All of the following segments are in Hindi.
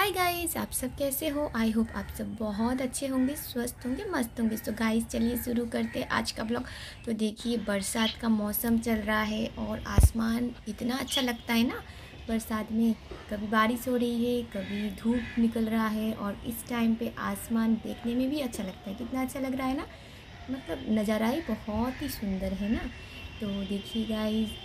हाय गाइस आप सब कैसे हो आई होप आप सब बहुत अच्छे होंगे स्वस्थ होंगे मस्त होंगे तो गाइस चलिए शुरू करते हैं आज का ब्लॉग तो देखिए बरसात का मौसम चल रहा है और आसमान इतना अच्छा लगता है ना बरसात में कभी बारिश हो रही है कभी धूप निकल रहा है और इस टाइम पे आसमान देखने में भी अच्छा लगता है कितना अच्छा लग रहा है ना मतलब नज़ारा ही बहुत ही सुंदर है ना तो देखिए गाइज़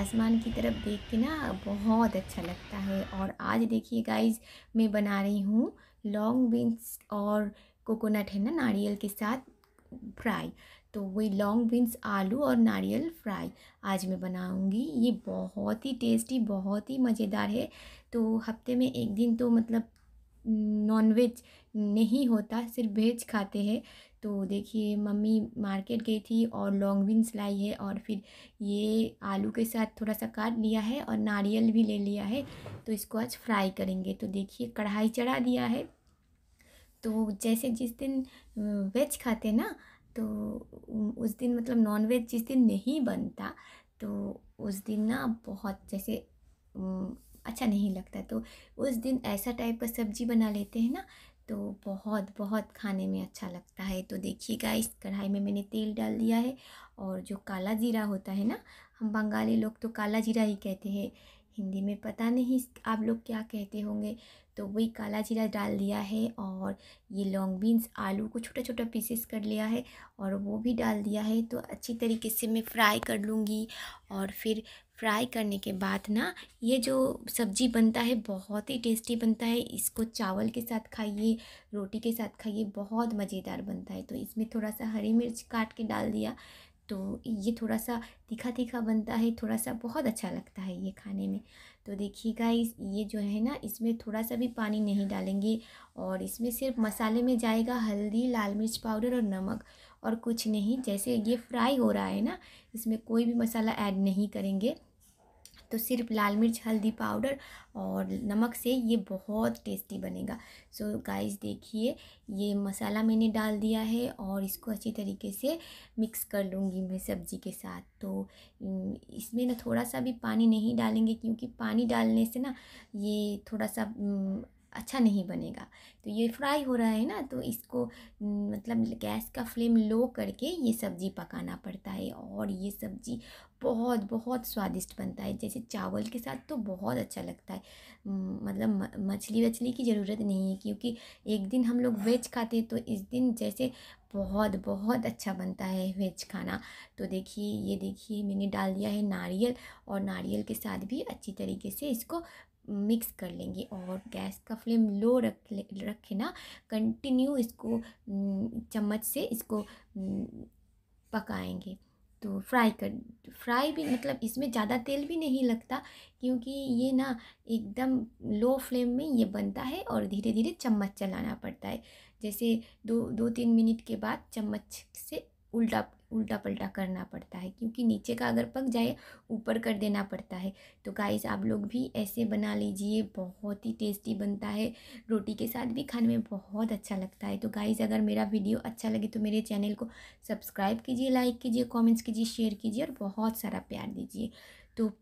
आसमान की तरफ देख के ना बहुत अच्छा लगता है और आज देखिए गाइज मैं बना रही हूँ लॉन्ग बीन्स और कोकोनट है ना नारियल के साथ फ्राई तो वही लॉन्ग बीन्स आलू और नारियल फ्राई आज मैं बनाऊँगी ये बहुत ही टेस्टी बहुत ही मज़ेदार है तो हफ्ते में एक दिन तो मतलब नॉनवेज नहीं होता सिर्फ वेज खाते हैं तो देखिए मम्मी मार्केट गई थी और लॉन्ग बीन्स लाई है और फिर ये आलू के साथ थोड़ा सा काट लिया है और नारियल भी ले लिया है तो इसको आज फ्राई करेंगे तो देखिए कढ़ाई चढ़ा दिया है तो जैसे जिस दिन वेज खाते ना तो उस दिन मतलब नॉन वेज जिस दिन नहीं बनता तो उस दिन ना बहुत जैसे अच्छा नहीं लगता तो उस दिन ऐसा टाइप का सब्जी बना लेते हैं ना तो बहुत बहुत खाने में अच्छा लगता है तो देखिएगा इस कढ़ाई में मैंने तेल डाल दिया है और जो काला ज़ीरा होता है ना हम बंगाली लोग तो काला ज़ीरा ही कहते हैं हिंदी में पता नहीं आप लोग क्या कहते होंगे तो वही काला जीरा डाल दिया है और ये लॉन्ग बीन्स आलू को छोटा छोटा पीसेस कर लिया है और वो भी डाल दिया है तो अच्छी तरीके से मैं फ्राई कर लूँगी और फिर फ्राई करने के बाद ना ये जो सब्जी बनता है बहुत ही टेस्टी बनता है इसको चावल के साथ खाइए रोटी के साथ खाइए बहुत मज़ेदार बनता है तो इसमें थोड़ा सा हरी मिर्च काट के डाल दिया तो ये थोड़ा सा तीखा तीखा बनता है थोड़ा सा बहुत अच्छा लगता है ये खाने में तो देखिए गाइस ये जो है ना इसमें थोड़ा सा भी पानी नहीं डालेंगे और इसमें सिर्फ मसाले में जाएगा हल्दी लाल मिर्च पाउडर और नमक और कुछ नहीं जैसे ये फ्राई हो रहा है ना इसमें कोई भी मसाला ऐड नहीं करेंगे तो सिर्फ लाल मिर्च हल्दी पाउडर और नमक से ये बहुत टेस्टी बनेगा सो so, गाइस देखिए ये मसाला मैंने डाल दिया है और इसको अच्छी तरीके से मिक्स कर लूँगी मैं सब्ज़ी के साथ तो इसमें ना थोड़ा सा भी पानी नहीं डालेंगे क्योंकि पानी डालने से ना ये थोड़ा सा अच्छा नहीं बनेगा तो ये फ्राई हो रहा है ना तो इसको मतलब गैस का फ्लेम लो करके ये सब्ज़ी पकाना पड़ता है और ये सब्ज़ी बहुत बहुत स्वादिष्ट बनता है जैसे चावल के साथ तो बहुत अच्छा लगता है मतलब मछली वछली की ज़रूरत नहीं है क्योंकि एक दिन हम लोग वेज खाते हैं तो इस दिन जैसे बहुत बहुत अच्छा बनता है वेज खाना तो देखिए ये देखिए मैंने डाल दिया है नारियल और नारियल के साथ भी अच्छी तरीके से इसको मिक्स कर लेंगे और गैस का फ्लेम लो रख रखे ना कंटिन्यू इसको चम्मच से इसको पकाएंगे तो फ्राई कर फ्राई भी मतलब इसमें ज़्यादा तेल भी नहीं लगता क्योंकि ये ना एकदम लो फ्लेम में ये बनता है और धीरे धीरे चम्मच चलाना पड़ता है जैसे दो दो तीन मिनट के बाद चम्मच से उल्टा उल्टा पलटा करना पड़ता है क्योंकि नीचे का अगर पक जाए ऊपर कर देना पड़ता है तो गाइस आप लोग भी ऐसे बना लीजिए बहुत ही टेस्टी बनता है रोटी के साथ भी खाने में बहुत अच्छा लगता है तो गाइस अगर मेरा वीडियो अच्छा लगे तो मेरे चैनल को सब्सक्राइब कीजिए लाइक कीजिए कॉमेंट्स कीजिए शेयर कीजिए और बहुत सारा प्यार दीजिए तो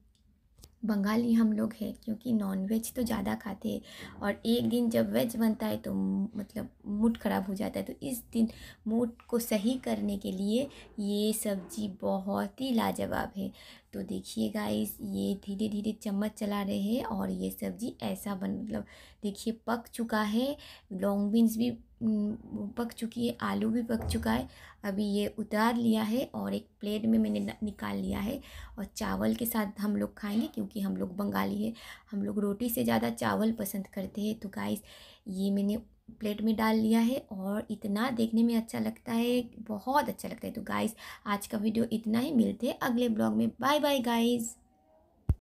बंगाली हम लोग हैं क्योंकि नॉन वेज तो ज़्यादा खाते हैं और एक दिन जब वेज बनता है तो मतलब मूड ख़राब हो जाता है तो इस दिन मूड को सही करने के लिए ये सब्ज़ी बहुत ही लाजवाब है तो देखिए गाइस ये धीरे धीरे चम्मच चला रहे हैं और ये सब्ज़ी ऐसा बन मतलब देखिए पक चुका है लॉन्ग बीन्स भी पक चुकी है आलू भी पक चुका है अभी ये उतार लिया है और एक प्लेट में मैंने निकाल लिया है और चावल के साथ हम लोग खाएंगे क्योंकि हम लोग बंगाली है हम लोग रोटी से ज़्यादा चावल पसंद करते हैं तो गाइस ये मैंने प्लेट में डाल लिया है और इतना देखने में अच्छा लगता है बहुत अच्छा लगता है तो गाइस आज का वीडियो इतना ही मिलते हैं अगले ब्लॉग में बाय बाय गाइज़